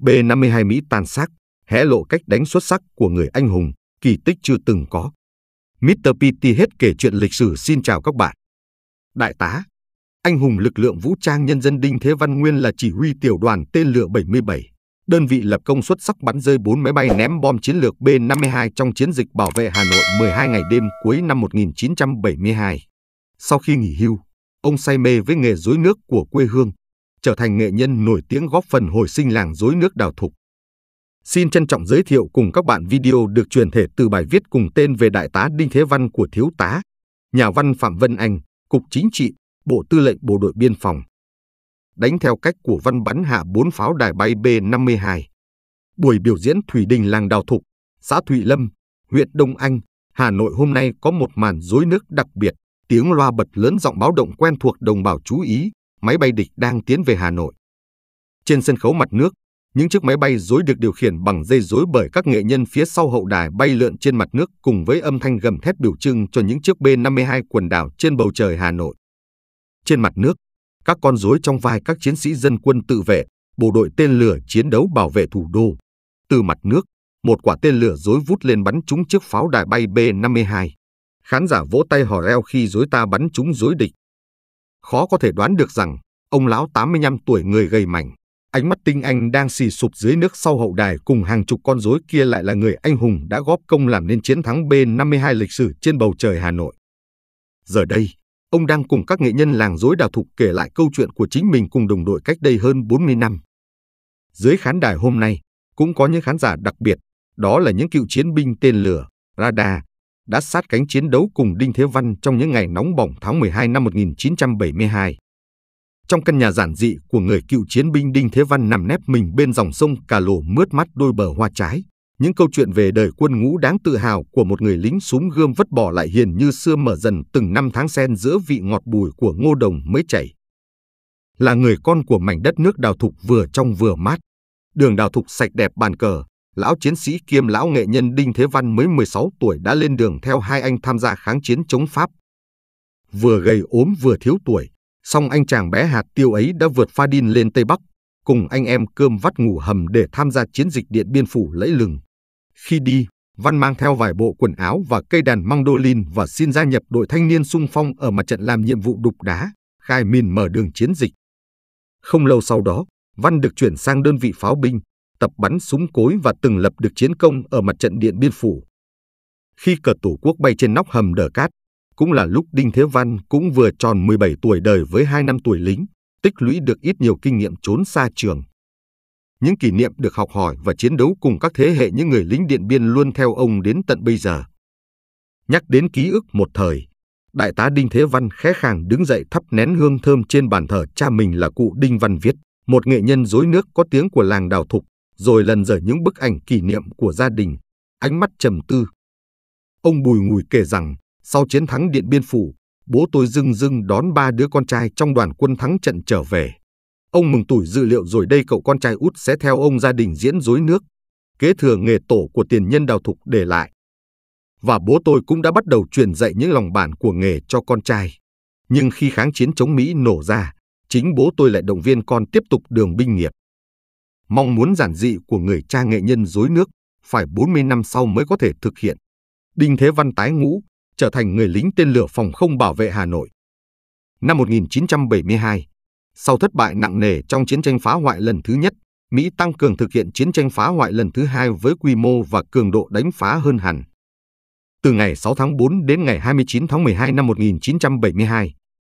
B-52 Mỹ tan xác, hé lộ cách đánh xuất sắc của người anh hùng, kỳ tích chưa từng có. Mr. PT hết kể chuyện lịch sử xin chào các bạn. Đại tá, anh hùng lực lượng vũ trang nhân dân Đinh Thế Văn Nguyên là chỉ huy tiểu đoàn tên lửa 77, đơn vị lập công xuất sắc bắn rơi 4 máy bay ném bom chiến lược B-52 trong chiến dịch bảo vệ Hà Nội 12 ngày đêm cuối năm 1972. Sau khi nghỉ hưu, ông say mê với nghề dối nước của quê hương, trở thành nghệ nhân nổi tiếng góp phần hồi sinh làng dối nước đào thục. Xin trân trọng giới thiệu cùng các bạn video được truyền thể từ bài viết cùng tên về Đại tá Đinh Thế Văn của Thiếu tá, nhà văn Phạm Vân Anh, Cục Chính trị, Bộ Tư lệnh Bộ đội Biên phòng. Đánh theo cách của văn bắn hạ 4 pháo đài bay B-52. Buổi biểu diễn Thủy Đình làng Đào Thục, xã Thụy Lâm, huyện Đông Anh, Hà Nội hôm nay có một màn dối nước đặc biệt, tiếng loa bật lớn giọng báo động quen thuộc đồng bào chú ý, máy bay địch đang tiến về Hà Nội. Trên sân khấu mặt nước, những chiếc máy bay dối được điều khiển bằng dây dối bởi các nghệ nhân phía sau hậu đài bay lượn trên mặt nước cùng với âm thanh gầm thét biểu trưng cho những chiếc B-52 quần đảo trên bầu trời Hà Nội. Trên mặt nước, các con rối trong vai các chiến sĩ dân quân tự vệ, bộ đội tên lửa chiến đấu bảo vệ thủ đô. Từ mặt nước, một quả tên lửa dối vút lên bắn trúng chiếc pháo đài bay B-52. Khán giả vỗ tay hò reo khi dối ta bắn trúng dối địch khó có thể đoán được rằng ông lão 85 tuổi người gầy mảnh, ánh mắt tinh anh đang xì sụp dưới nước sau hậu đài cùng hàng chục con rối kia lại là người anh hùng đã góp công làm nên chiến thắng B52 lịch sử trên bầu trời Hà Nội. Giờ đây, ông đang cùng các nghệ nhân làng rối đào thục kể lại câu chuyện của chính mình cùng đồng đội cách đây hơn 40 năm. Dưới khán đài hôm nay, cũng có những khán giả đặc biệt, đó là những cựu chiến binh tên lửa, radar, đã sát cánh chiến đấu cùng Đinh Thế Văn trong những ngày nóng bỏng tháng 12 năm 1972. Trong căn nhà giản dị của người cựu chiến binh Đinh Thế Văn nằm nép mình bên dòng sông Cà Lồ mướt mắt đôi bờ hoa trái, những câu chuyện về đời quân ngũ đáng tự hào của một người lính súng gươm vất bỏ lại hiền như xưa mở dần từng năm tháng sen giữa vị ngọt bùi của ngô đồng mới chảy. Là người con của mảnh đất nước đào thục vừa trong vừa mát, đường đào thục sạch đẹp bàn cờ, lão chiến sĩ kiêm lão nghệ nhân Đinh Thế Văn mới 16 tuổi đã lên đường theo hai anh tham gia kháng chiến chống Pháp. Vừa gầy ốm vừa thiếu tuổi, song anh chàng bé hạt tiêu ấy đã vượt pha đin lên Tây Bắc, cùng anh em cơm vắt ngủ hầm để tham gia chiến dịch Điện Biên Phủ lẫy lừng. Khi đi, Văn mang theo vài bộ quần áo và cây đàn mandolin và xin gia nhập đội thanh niên sung phong ở mặt trận làm nhiệm vụ đục đá, khai mìn mở đường chiến dịch. Không lâu sau đó, Văn được chuyển sang đơn vị pháo binh, tập bắn súng cối và từng lập được chiến công ở mặt trận Điện Biên Phủ. Khi cờ Tổ quốc bay trên nóc hầm Đờ Cát, cũng là lúc Đinh Thế Văn cũng vừa tròn 17 tuổi đời với 2 năm tuổi lính, tích lũy được ít nhiều kinh nghiệm trốn xa trường. Những kỷ niệm được học hỏi và chiến đấu cùng các thế hệ những người lính Điện Biên luôn theo ông đến tận bây giờ. Nhắc đến ký ức một thời, Đại tá Đinh Thế Văn khẽ khàng đứng dậy thắp nén hương thơm trên bàn thờ cha mình là cụ Đinh Văn Viết, một nghệ nhân dối nước có tiếng của làng Đào Thục rồi lần dở những bức ảnh kỷ niệm của gia đình, ánh mắt trầm tư. Ông Bùi Ngùi kể rằng, sau chiến thắng Điện Biên Phủ, bố tôi dưng dưng đón ba đứa con trai trong đoàn quân thắng trận trở về. Ông mừng tuổi dự liệu rồi đây cậu con trai út sẽ theo ông gia đình diễn dối nước, kế thừa nghề tổ của tiền nhân đào thục để lại. Và bố tôi cũng đã bắt đầu truyền dạy những lòng bản của nghề cho con trai. Nhưng khi kháng chiến chống Mỹ nổ ra, chính bố tôi lại động viên con tiếp tục đường binh nghiệp mong muốn giản dị của người cha nghệ nhân dối nước phải 40 năm sau mới có thể thực hiện. Đinh Thế Văn tái ngũ, trở thành người lính tên lửa phòng không bảo vệ Hà Nội. Năm 1972, sau thất bại nặng nề trong chiến tranh phá hoại lần thứ nhất, Mỹ tăng cường thực hiện chiến tranh phá hoại lần thứ hai với quy mô và cường độ đánh phá hơn hẳn. Từ ngày 6 tháng 4 đến ngày 29 tháng 12 năm 1972,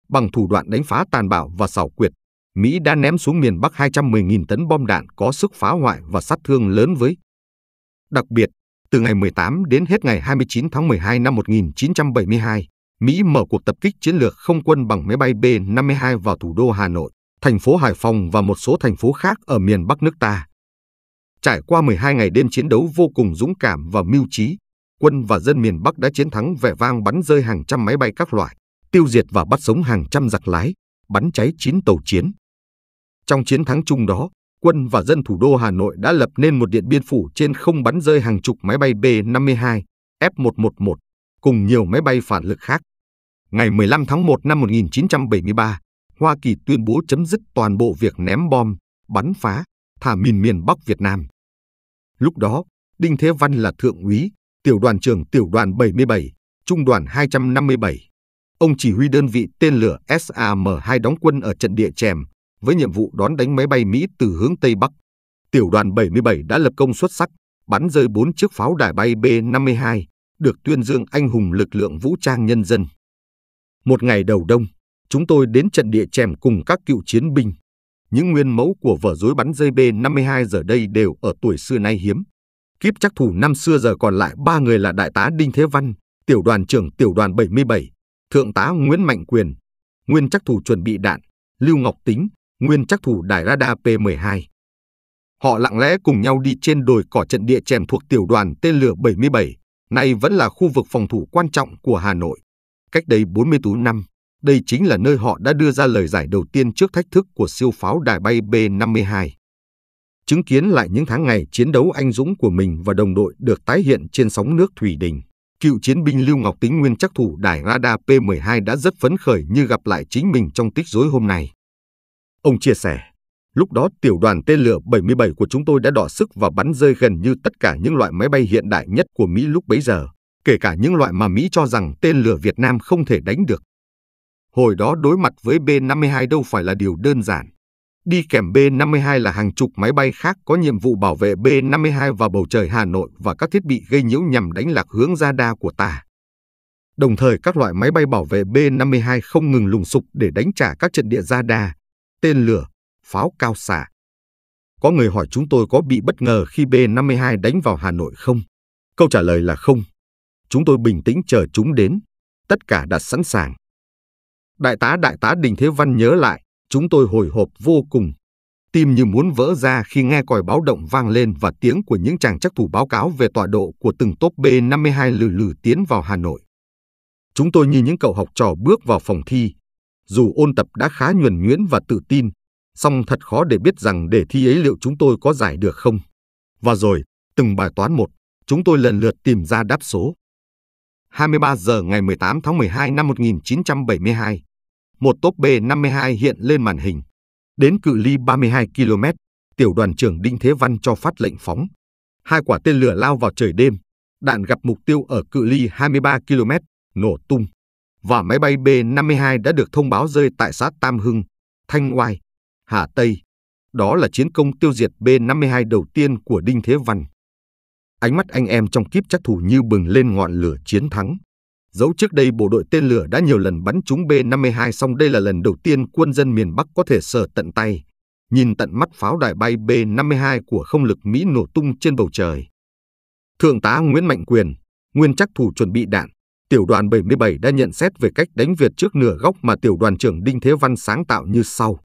bằng thủ đoạn đánh phá tàn bạo và xảo quyệt, Mỹ đã ném xuống miền Bắc 210.000 tấn bom đạn có sức phá hoại và sát thương lớn với. Đặc biệt, từ ngày 18 đến hết ngày 29 tháng 12 năm 1972, Mỹ mở cuộc tập kích chiến lược không quân bằng máy bay B-52 vào thủ đô Hà Nội, thành phố Hải Phòng và một số thành phố khác ở miền Bắc nước ta. Trải qua 12 ngày đêm chiến đấu vô cùng dũng cảm và mưu trí, quân và dân miền Bắc đã chiến thắng vẻ vang bắn rơi hàng trăm máy bay các loại, tiêu diệt và bắt sống hàng trăm giặc lái, bắn cháy chín tàu chiến. Trong chiến thắng chung đó, quân và dân thủ đô Hà Nội đã lập nên một điện biên phủ trên không bắn rơi hàng chục máy bay B-52, F-111 cùng nhiều máy bay phản lực khác. Ngày 15 tháng 1 năm 1973, Hoa Kỳ tuyên bố chấm dứt toàn bộ việc ném bom, bắn phá, thả mìn miền Bắc Việt Nam. Lúc đó, Đinh Thế Văn là thượng úy, tiểu đoàn trưởng tiểu đoàn 77, trung đoàn 257. Ông chỉ huy đơn vị tên lửa SAM-2 đóng quân ở trận địa Chèm, với nhiệm vụ đón đánh máy bay Mỹ từ hướng Tây Bắc. Tiểu đoàn 77 đã lập công xuất sắc, bắn rơi 4 chiếc pháo đài bay B-52, được tuyên dương anh hùng lực lượng vũ trang nhân dân. Một ngày đầu đông, chúng tôi đến trận địa chèm cùng các cựu chiến binh. Những nguyên mẫu của vở dối bắn rơi B-52 giờ đây đều ở tuổi xưa nay hiếm. Kiếp chắc thủ năm xưa giờ còn lại ba người là Đại tá Đinh Thế Văn, Tiểu đoàn trưởng Tiểu đoàn 77, Thượng tá Nguyễn Mạnh Quyền, Nguyên chắc thủ chuẩn bị đạn, Lưu Ngọc Tính, nguyên chắc thủ đài radar P-12. Họ lặng lẽ cùng nhau đi trên đồi cỏ trận địa chèm thuộc tiểu đoàn tên lửa 77, nay vẫn là khu vực phòng thủ quan trọng của Hà Nội. Cách đây 40 tú năm, đây chính là nơi họ đã đưa ra lời giải đầu tiên trước thách thức của siêu pháo đài bay B-52. Chứng kiến lại những tháng ngày chiến đấu anh dũng của mình và đồng đội được tái hiện trên sóng nước Thủy Đình, cựu chiến binh Lưu Ngọc Tính nguyên chắc thủ đài radar P-12 đã rất phấn khởi như gặp lại chính mình trong tích rối hôm nay. Ông chia sẻ, lúc đó tiểu đoàn tên lửa 77 của chúng tôi đã đỏ sức và bắn rơi gần như tất cả những loại máy bay hiện đại nhất của Mỹ lúc bấy giờ, kể cả những loại mà Mỹ cho rằng tên lửa Việt Nam không thể đánh được. Hồi đó đối mặt với B-52 đâu phải là điều đơn giản. Đi kèm B-52 là hàng chục máy bay khác có nhiệm vụ bảo vệ B-52 và bầu trời Hà Nội và các thiết bị gây nhiễu nhằm đánh lạc hướng radar của ta. Đồng thời các loại máy bay bảo vệ B-52 không ngừng lùng sục để đánh trả các trận địa radar, tên lửa, pháo cao xạ. Có người hỏi chúng tôi có bị bất ngờ khi B-52 đánh vào Hà Nội không? Câu trả lời là không. Chúng tôi bình tĩnh chờ chúng đến. Tất cả đã sẵn sàng. Đại tá Đại tá Đình Thế Văn nhớ lại, chúng tôi hồi hộp vô cùng. Tim như muốn vỡ ra khi nghe còi báo động vang lên và tiếng của những chàng chắc thủ báo cáo về tọa độ của từng tốp B-52 lử lử tiến vào Hà Nội. Chúng tôi như những cậu học trò bước vào phòng thi, dù ôn tập đã khá nhuần nhuyễn và tự tin, song thật khó để biết rằng đề thi ấy liệu chúng tôi có giải được không. Và rồi, từng bài toán một, chúng tôi lần lượt tìm ra đáp số. 23 giờ ngày 18 tháng 12 năm 1972, một tốp B-52 hiện lên màn hình. Đến cự ly 32 km, tiểu đoàn trưởng Đinh Thế Văn cho phát lệnh phóng. Hai quả tên lửa lao vào trời đêm, đạn gặp mục tiêu ở cự ly 23 km, nổ tung và máy bay B-52 đã được thông báo rơi tại xã Tam Hưng, Thanh Oai, Hà Tây. Đó là chiến công tiêu diệt B-52 đầu tiên của Đinh Thế Văn. Ánh mắt anh em trong kíp chắc thủ như bừng lên ngọn lửa chiến thắng. Dẫu trước đây bộ đội tên lửa đã nhiều lần bắn trúng B-52 song đây là lần đầu tiên quân dân miền Bắc có thể sờ tận tay, nhìn tận mắt pháo đài bay B-52 của không lực Mỹ nổ tung trên bầu trời. Thượng tá Nguyễn Mạnh Quyền, nguyên chắc thủ chuẩn bị đạn, tiểu đoàn 77 đã nhận xét về cách đánh Việt trước nửa góc mà tiểu đoàn trưởng Đinh Thế Văn sáng tạo như sau.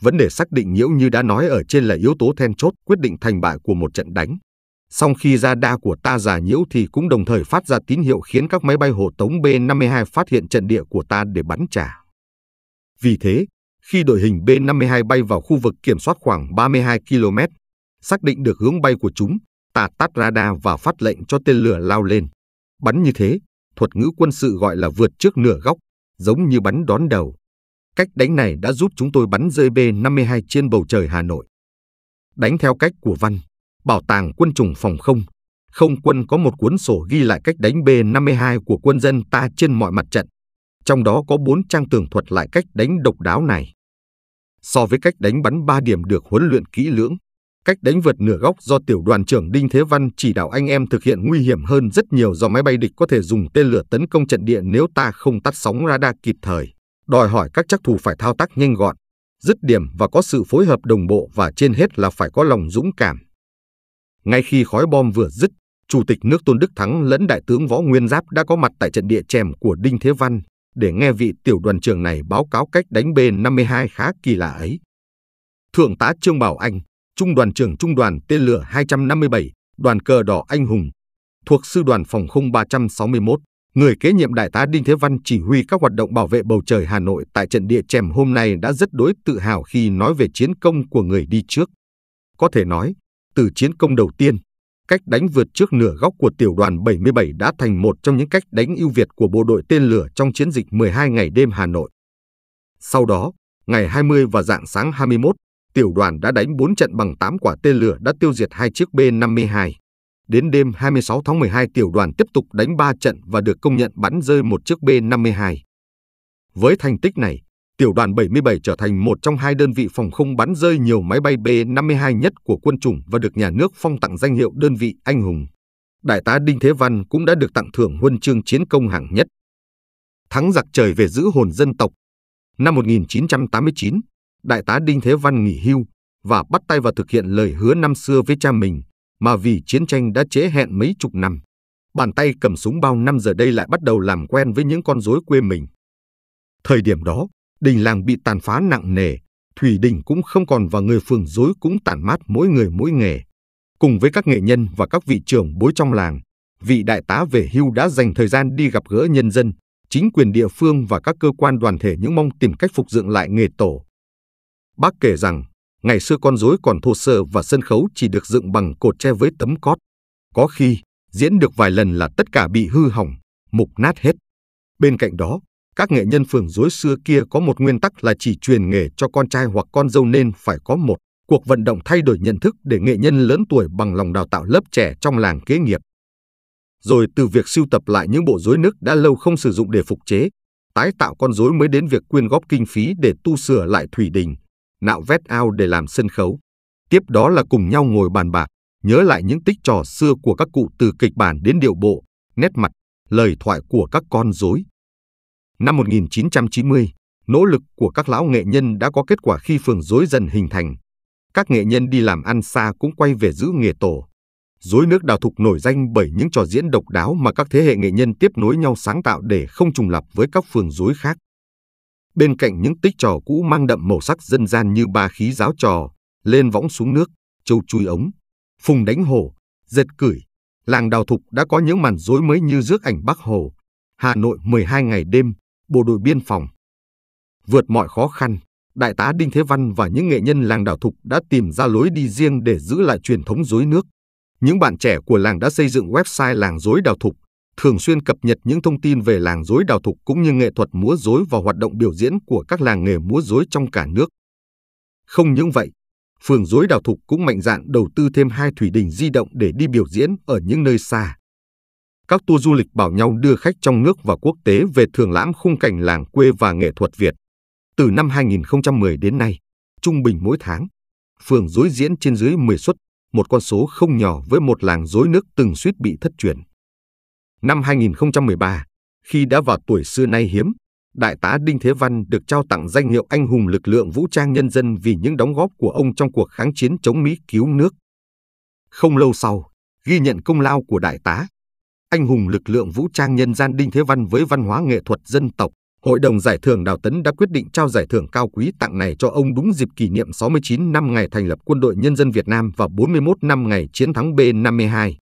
Vấn đề xác định nhiễu như đã nói ở trên là yếu tố then chốt quyết định thành bại của một trận đánh. Song khi ra đa của ta giả nhiễu thì cũng đồng thời phát ra tín hiệu khiến các máy bay hộ tống B-52 phát hiện trận địa của ta để bắn trả. Vì thế, khi đội hình B-52 bay vào khu vực kiểm soát khoảng 32 km, xác định được hướng bay của chúng, ta tắt radar và phát lệnh cho tên lửa lao lên. Bắn như thế, thuật ngữ quân sự gọi là vượt trước nửa góc, giống như bắn đón đầu. Cách đánh này đã giúp chúng tôi bắn rơi B-52 trên bầu trời Hà Nội. Đánh theo cách của Văn, Bảo tàng quân chủng phòng không, không quân có một cuốn sổ ghi lại cách đánh B-52 của quân dân ta trên mọi mặt trận. Trong đó có bốn trang tường thuật lại cách đánh độc đáo này. So với cách đánh bắn 3 điểm được huấn luyện kỹ lưỡng, Cách đánh vượt nửa góc do tiểu đoàn trưởng Đinh Thế Văn chỉ đạo anh em thực hiện nguy hiểm hơn rất nhiều do máy bay địch có thể dùng tên lửa tấn công trận địa nếu ta không tắt sóng radar kịp thời, đòi hỏi các chắc thủ phải thao tác nhanh gọn, dứt điểm và có sự phối hợp đồng bộ và trên hết là phải có lòng dũng cảm. Ngay khi khói bom vừa dứt, Chủ tịch nước Tôn Đức Thắng lẫn Đại tướng Võ Nguyên Giáp đã có mặt tại trận địa chèm của Đinh Thế Văn để nghe vị tiểu đoàn trưởng này báo cáo cách đánh B-52 khá kỳ lạ ấy. Thượng tá Trương Bảo Anh, Trung đoàn trưởng Trung đoàn tên lửa 257, đoàn cờ đỏ anh hùng, thuộc Sư đoàn Phòng không 361, người kế nhiệm Đại tá Đinh Thế Văn chỉ huy các hoạt động bảo vệ bầu trời Hà Nội tại trận địa chèm hôm nay đã rất đối tự hào khi nói về chiến công của người đi trước. Có thể nói, từ chiến công đầu tiên, cách đánh vượt trước nửa góc của tiểu đoàn 77 đã thành một trong những cách đánh ưu việt của bộ đội tên lửa trong chiến dịch 12 ngày đêm Hà Nội. Sau đó, ngày 20 và dạng sáng 21, tiểu đoàn đã đánh 4 trận bằng 8 quả tên lửa đã tiêu diệt hai chiếc B-52. Đến đêm 26 tháng 12, tiểu đoàn tiếp tục đánh 3 trận và được công nhận bắn rơi một chiếc B-52. Với thành tích này, tiểu đoàn 77 trở thành một trong hai đơn vị phòng không bắn rơi nhiều máy bay B-52 nhất của quân chủng và được nhà nước phong tặng danh hiệu đơn vị anh hùng. Đại tá Đinh Thế Văn cũng đã được tặng thưởng huân chương chiến công hạng nhất. Thắng giặc trời về giữ hồn dân tộc. Năm 1989, Đại tá Đinh Thế Văn nghỉ hưu và bắt tay vào thực hiện lời hứa năm xưa với cha mình mà vì chiến tranh đã chế hẹn mấy chục năm. Bàn tay cầm súng bao năm giờ đây lại bắt đầu làm quen với những con rối quê mình. Thời điểm đó, đình làng bị tàn phá nặng nề, Thủy Đình cũng không còn và người phường rối cũng tản mát mỗi người mỗi nghề. Cùng với các nghệ nhân và các vị trưởng bối trong làng, vị đại tá về hưu đã dành thời gian đi gặp gỡ nhân dân, chính quyền địa phương và các cơ quan đoàn thể những mong tìm cách phục dựng lại nghề tổ, Bác kể rằng, ngày xưa con rối còn thô sơ và sân khấu chỉ được dựng bằng cột tre với tấm cót. Có khi, diễn được vài lần là tất cả bị hư hỏng, mục nát hết. Bên cạnh đó, các nghệ nhân phường rối xưa kia có một nguyên tắc là chỉ truyền nghề cho con trai hoặc con dâu nên phải có một cuộc vận động thay đổi nhận thức để nghệ nhân lớn tuổi bằng lòng đào tạo lớp trẻ trong làng kế nghiệp. Rồi từ việc sưu tập lại những bộ rối nước đã lâu không sử dụng để phục chế, tái tạo con rối mới đến việc quyên góp kinh phí để tu sửa lại thủy đình, nạo vét ao để làm sân khấu. Tiếp đó là cùng nhau ngồi bàn bạc, nhớ lại những tích trò xưa của các cụ từ kịch bản đến điệu bộ, nét mặt, lời thoại của các con rối. Năm 1990, nỗ lực của các lão nghệ nhân đã có kết quả khi phường rối dần hình thành. Các nghệ nhân đi làm ăn xa cũng quay về giữ nghề tổ. Rối nước đào thục nổi danh bởi những trò diễn độc đáo mà các thế hệ nghệ nhân tiếp nối nhau sáng tạo để không trùng lập với các phường rối khác. Bên cạnh những tích trò cũ mang đậm màu sắc dân gian như ba khí giáo trò, lên võng xuống nước, châu chui ống, phùng đánh hổ, giật cửi, làng đào thục đã có những màn rối mới như rước ảnh Bắc Hồ, Hà Nội 12 ngày đêm, bộ đội biên phòng. Vượt mọi khó khăn, Đại tá Đinh Thế Văn và những nghệ nhân làng đảo thục đã tìm ra lối đi riêng để giữ lại truyền thống dối nước. Những bạn trẻ của làng đã xây dựng website làng dối đảo thục thường xuyên cập nhật những thông tin về làng dối đào thục cũng như nghệ thuật múa dối và hoạt động biểu diễn của các làng nghề múa dối trong cả nước. Không những vậy, phường dối đào thục cũng mạnh dạn đầu tư thêm hai thủy đình di động để đi biểu diễn ở những nơi xa. Các tour du lịch bảo nhau đưa khách trong nước và quốc tế về thưởng lãm khung cảnh làng quê và nghệ thuật Việt. Từ năm 2010 đến nay, trung bình mỗi tháng, phường dối diễn trên dưới 10 suất, một con số không nhỏ với một làng dối nước từng suýt bị thất truyền. Năm 2013, khi đã vào tuổi xưa nay hiếm, Đại tá Đinh Thế Văn được trao tặng danh hiệu Anh hùng lực lượng vũ trang nhân dân vì những đóng góp của ông trong cuộc kháng chiến chống Mỹ cứu nước. Không lâu sau, ghi nhận công lao của Đại tá, Anh hùng lực lượng vũ trang nhân gian Đinh Thế Văn với văn hóa nghệ thuật dân tộc, Hội đồng Giải thưởng Đào Tấn đã quyết định trao giải thưởng cao quý tặng này cho ông đúng dịp kỷ niệm 69 năm ngày thành lập Quân đội Nhân dân Việt Nam và 41 năm ngày chiến thắng B-52.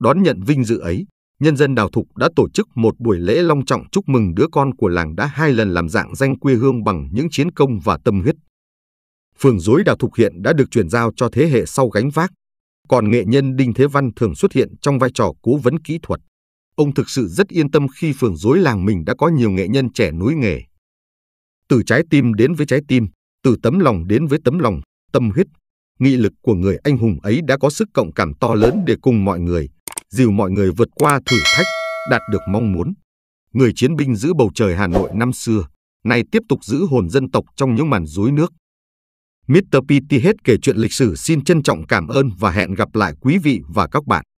Đón nhận vinh dự ấy, nhân dân đào thục đã tổ chức một buổi lễ long trọng chúc mừng đứa con của làng đã hai lần làm dạng danh quê hương bằng những chiến công và tâm huyết. Phường dối đào thục hiện đã được truyền giao cho thế hệ sau gánh vác, còn nghệ nhân Đinh Thế Văn thường xuất hiện trong vai trò cố vấn kỹ thuật. Ông thực sự rất yên tâm khi phường dối làng mình đã có nhiều nghệ nhân trẻ núi nghề. Từ trái tim đến với trái tim, từ tấm lòng đến với tấm lòng, tâm huyết, nghị lực của người anh hùng ấy đã có sức cộng cảm to lớn để cùng mọi người, dìu mọi người vượt qua thử thách, đạt được mong muốn. Người chiến binh giữ bầu trời Hà Nội năm xưa, nay tiếp tục giữ hồn dân tộc trong những màn dối nước. Mr. PT hết kể chuyện lịch sử xin trân trọng cảm ơn và hẹn gặp lại quý vị và các bạn.